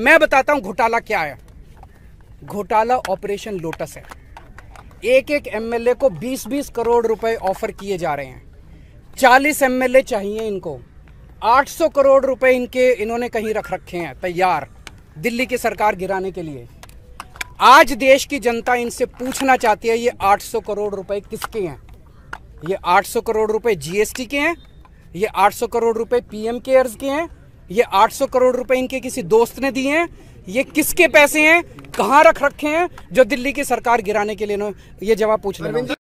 मैं बताता हूं घोटाला क्या है घोटाला ऑपरेशन लोटस है एक एक एमएलए को 20-20 करोड़ रुपए ऑफर किए जा रहे हैं 40 एमएलए चाहिए इनको 800 करोड़ रुपए इनके इन्होंने कहीं रख रखे हैं तैयार दिल्ली की सरकार गिराने के लिए आज देश की जनता इनसे पूछना चाहती है ये 800 करोड़ रुपए किसके हैं ये 800 करोड़ रुपए जीएसटी के हैं ये 800 करोड़ रुपए पीएम केयर्स के हैं ये 800 करोड़ रुपए इनके किसी दोस्त ने दिए हैं ये किसके पैसे हैं कहाँ रख रखे हैं जो दिल्ली की सरकार गिराने के लिए ये जवाब पूछ हैं